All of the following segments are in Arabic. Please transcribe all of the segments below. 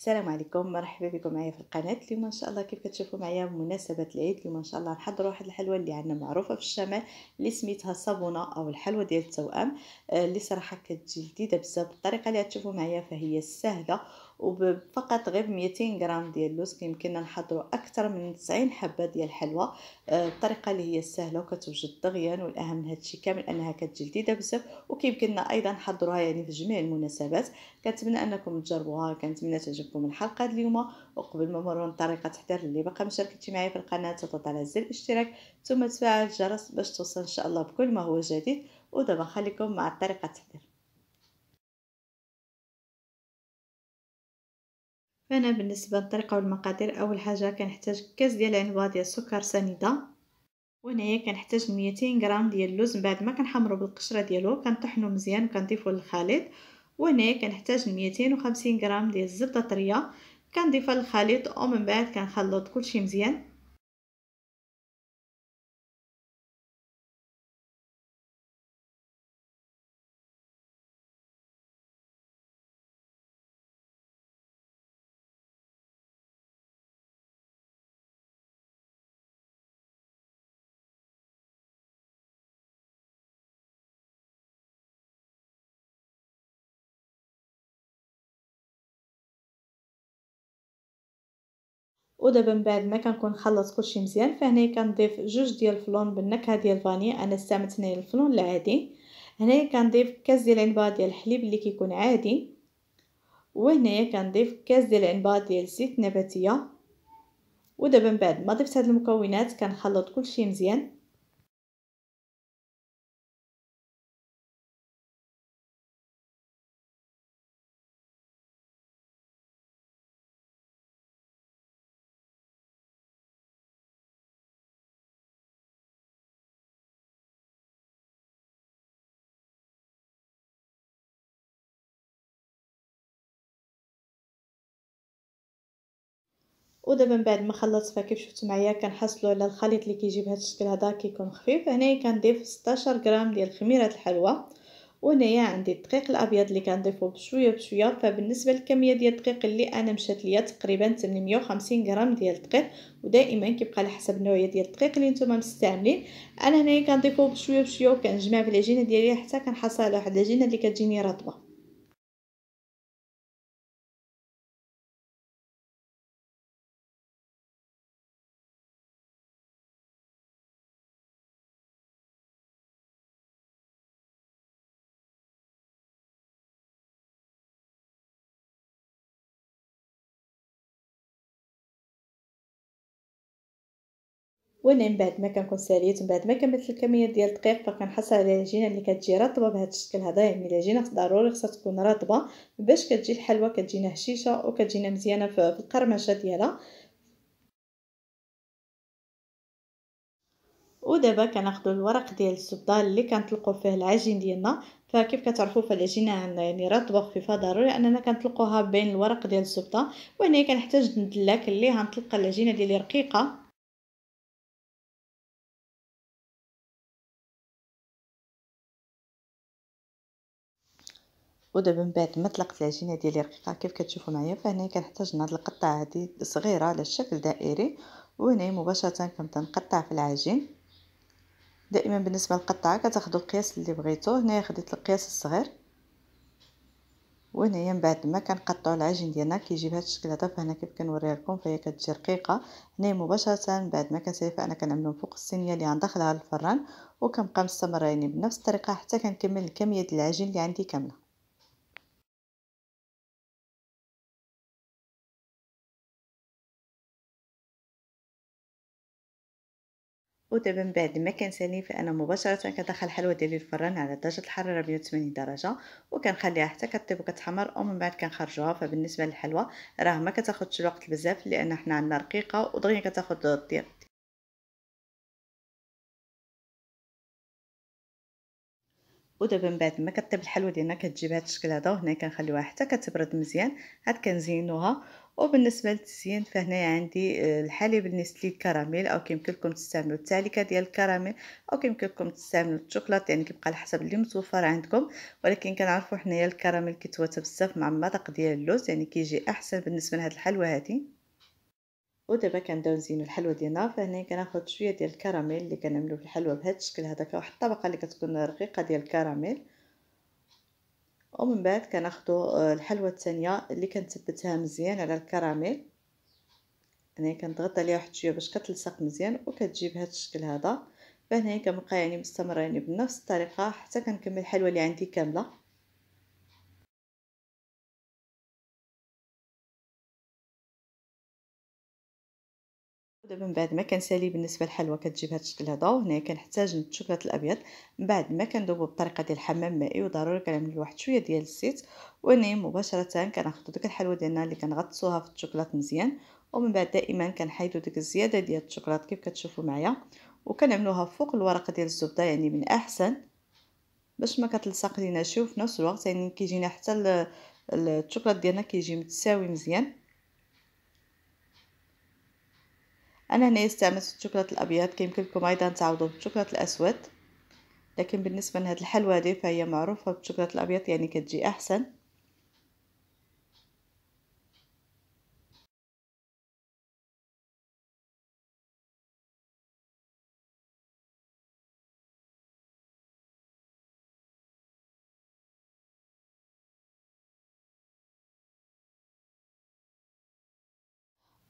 السلام عليكم مرحبا بكم معايا في القناه اليوم ان شاء الله كيف كتشوفوا معايا بمناسبه العيد اليوم ان شاء الله نحضروا واحد الحلوى اللي عندنا معروفه في الشمال اللي سميتها صابونه او الحلوى ديال التوام آه، اللي صراحه كتجي جديده بزاف الطريقه اللي غتشوفوا معايا فهي سهله وبفقط غير 200 غرام ديال اللوز يمكننا نحضروا اكثر من 90 حبه ديال الحلوى آه، الطريقه اللي هي سهله وكتوجد دغيا والاهم من هادشي كامل انها كتجي لذيذه بزاف وكيمكننا ايضا نحضروها يعني في جميع المناسبات كنتمنى انكم تجربوها كنتمنى تعجبكم الحلقه اليوم وقبل ما نمروا طريقه تحضير اللي باقا ما معايا في القناه تضغط على زر الاشتراك ثم تفعل الجرس باش توصل ان شاء الله بكل ما هو جديد ودابا خليكم مع الطريقه التحضير فانا بالنسبه للطريقه والمقادير اول حاجه كنحتاج كاس ديال عنبه ديال السكر سنيده وهنايا كنحتاج 200 غرام ديال اللوز من بعد ما كنحمرو بالقشره ديالو كنطحنو مزيان وكنضيفو للخليط وهنايا كنحتاج 250 غرام ديال الزبده طريه كنضيفها للخليط ومن بعد كنخلط كلشي مزيان ودابا من بعد ما كنكون كل كلشي مزيان فهنا كنضيف جوج ديال الفلون بالنكهه ديال الفاني انا استعملت هنايا الفلون العادي هنايا كنضيف كاس ديال العنبه ديال الحليب اللي كيكون عادي وهنايا كنضيف كاس ديال العنبه ديال الزيت النباتيه ودابا من بعد ما ضفت هاد المكونات كنخلط كلشي مزيان ودابا من بعد ما خلصت فكيف شفتوا معايا كنحصلوا على الخليط اللي كيجي بهذا الشكل هذا كيكون خفيف هنايا كنضيف 16 غرام ديال خميره الحلوى وهنايا عندي الدقيق الابيض اللي كنضيفه بشويه بشويه فبالنسبه للكميه ديال الدقيق اللي انا مشات ليا تقريبا 850 غرام ديال الدقيق ودائما كيبقى على حسب النوعيه ديال الدقيق اللي نتوما مستعملين انا هنايا كنضيفه بشويه بشويه وكنجمع في العجينه ديالي حتى كنحصل على واحد العجينه اللي كتجيني رطبه وانا من بعد ما كنكون ساليت من بعد ما كملت الكميه ديال الدقيق فكنحصل على العجينه اللي كتجي رطبه بهذا الشكل هذا يعني العجينه ضروري خصها تكون رطبه باش كتجي الحلوه كتجينا هشيشه وكتجينا مزيانه في القرمشه ديالها ودابا كناخذوا الورق ديال الزبده اللي كنطلقوا فيه العجين ديالنا فكيف كتعرفوا فالعجينه عندنا يعني رطبه خفيفه ضروري اننا كنطلقوها بين الورق ديال الزبده وهنا كنحتاج ندلاك اللي غنطلق العجينه ديالي رقيقه ودابا من بعد ما طلقت العجينه ديالي رقيقه كيف كتشوفوا معايا فهنا كنحتاج هاد القطعه هذه صغيره على شكل دائري وهنا مباشره كنبدا نقطع في العجين دائما بالنسبه للقطعه كتاخذوا القياس اللي بغيتو هنا خديت القياس الصغير وهنايا من بعد ما كنقطعوا العجين ديالنا كيجي بهذا الشكل هذا فهنا كيف كنوري لكم فهي كتجي رقيقه هنا مباشره بعد ما كنسيف انا كنعملهم فوق الصينيه اللي غندخلها للفران وكنبقى مستمره يعني بنفس الطريقه حتى كنكمل الكميه ديال العجين اللي عندي كامله من بعد ما كنسالي فانا مباشره كندخل الحلوى ديالي الفران على درجه الحراره 180 درجه وكنخليها حتى كطيب وكتحمر ومن بعد كنخرجوها فبالنسبه للحلوه راه ما كتاخذش الوقت بزاف لان حنا عندنا رقيقه ودغيا كتاخذ الضيق ودابا من بعد ما كطيب الحلوى ديالنا كتجيب هذا الشكل هذا وهنا كنخليوها حتى كتبرد مزيان عاد كنزينوها وبالنسبه للتزيين فهنايا عندي آه، الحليب النسلي الكراميل او كيمكن لكم تستعملوا التالكه ديال الكراميل او كيمكن لكم تستعملوا الشوكولاط يعني كيبقى على حسب اللي متوفر عندكم ولكن كنعرفوا حنايا الكراميل كيتواتى بزاف مع المذاق ديال اللوز يعني كيجي احسن بالنسبه لهاد الحلوه هذه ودابا كنبداو نزينو الحلوى ديالنا فهنا كناخد شويه ديال الكراميل اللي كنعملو في الحلوى بهذا الشكل هذاك واحد الطبقه اللي كتكون رقيقه ديال الكراميل ومن بعد كناخدو آه، الحلوى الثانيه اللي كنثبتها مزيان على الكراميل هنا كنضغط عليها واحد شويه باش كتلصق مزيان وكتجي بهذا الشكل هذا فهنا كنبقى يعني مستمره يعني بنفس الطريقه حتى كنكمل الحلوى اللي عندي كامله دابا من بعد ما كنسالي بالنسبه للحلوى كتجي بهذا الشكل هذا وهنا كنحتاج الشوكولاته الابيض من بعد ما كندوبو بالطريقه ديال الحمام مائي وضروري كنعمل واحد شويه ديال الزيت وهنايا مباشره كناخذ ديك الحلوى ديالنا اللي كنغطسوها في الشوكولاته مزيان ومن بعد دائما كنحيدو ديك الزياده ديال الشوكولاته كيف كتشوفوا معايا وكنعملوها فوق الورقه ديال الزبده يعني من احسن باش ما كتلصق لينا شي وفي نفس الوقت يعني كيجينا حتى الشوكولاط ديالنا كيجي متساوي مزيان انا هنا استعملت الشوكولات الابيض كيمكن لكم ايضا تعوضوا بالشوكولات الاسود لكن بالنسبه لهاد الحلوه هذه فهي معروفه بالشوكولات الابيض يعني كتجي احسن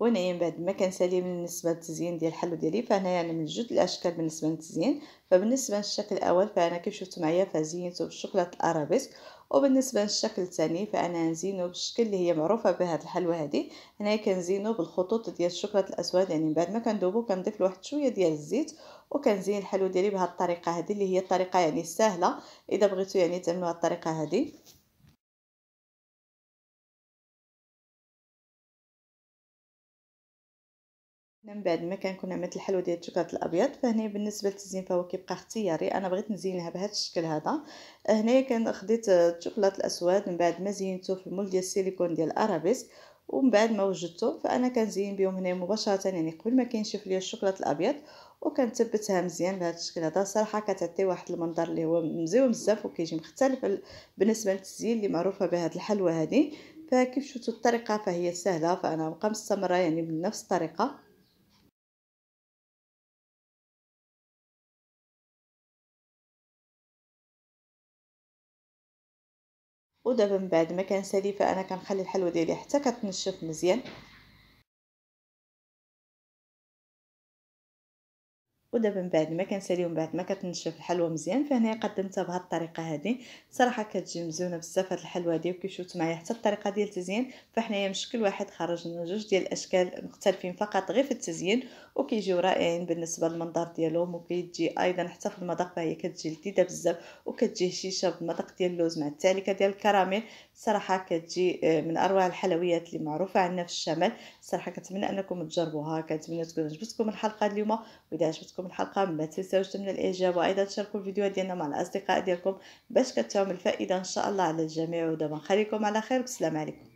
ونايم يعني بعد ما كنسالي بالنسبه للتزيين ديال الحلو ديالي فانا يعني من جوج الاشكال بالنسبه للتزيين فبالنسبه للشكل الاول فانا كيف شفتوا معايا فزينته بالشوكولاته الارابيسك وبالنسبه للشكل الثاني فانا نزينو بالشكل اللي هي معروفه به الحلوه هذه هنايا كنزينو بالخطوط ديال الشوكولاته الاسود يعني من بعد ما كندوبو كنضيف واحد شويه ديال الزيت وكنزين الحلو ديالي بهذه الطريقه هذه اللي هي الطريقه يعني سهله اذا بغيتو يعني تعملوا الطريقه هذه من بعد ما كان كنا مثل الحلوى ديال الشوكولاته الابيض فهنا بالنسبه للتزيين فهو كيبقى اختياري انا بغيت نزينها بهذا الشكل هذا هنايا كان خديت الشوكولاته الاسود من بعد ما زينته في المول ديال السيليكون ديال الارابيسك ومن بعد ما وجدته فانا كنزين بهم هنا مباشره يعني قبل ما كينشف ليا الشوكولاته الابيض وكنثبتها مزيان بهذا الشكل هذا صراحه كتعطي واحد المنظر اللي هو مزيون بزاف وكيجي مختلف بالنسبه للتزيين اللي معروفه بهذه الحلوى هذه فكيف شفتوا الطريقه فهي سهله فانا مبقى مستمره يعني بنفس الطريقه ودابا من بعد ما كنسالي فانا كنخلي الحلوى ديالي حتى كتنشف مزيان ودابا من بعد ما كنسالي ومن بعد ما كتنشف الحلوه مزيان فهنا قدمتها بهاد الطريقه هذه صراحه كتجي مزيونه بزاف هاد الحلوه هذه وكيشوت معايا حتى الطريقه ديال التزيين فحنايا من شكل واحد خرج لنا جوج ديال الاشكال مختلفين فقط غير في التزيين وكيجيو رائعين بالنسبه للمنظر ديالهم وكيجي ايضا حتى في المذاق فهي كتجي لذيذه بزاف وكتجي هشيشه بالمذاق ديال اللوز مع التالكه ديال الكراميل صراحه كتجي آه، من اروع الحلويات اللي معروفه عندنا في الشمال صراحه كنتمنى انكم تجربوها كنتمنى تكون عجبتكم الحلقه اليوم واذا عجبتكم عجبتكم الحلقه ما تنساوش من الاعجاب وايضا تشاركوا الفيديو ديالنا مع الاصدقاء ديالكم باش كتعم الفائده ان شاء الله على الجميع ودابا نخليكم على خير والسلام عليكم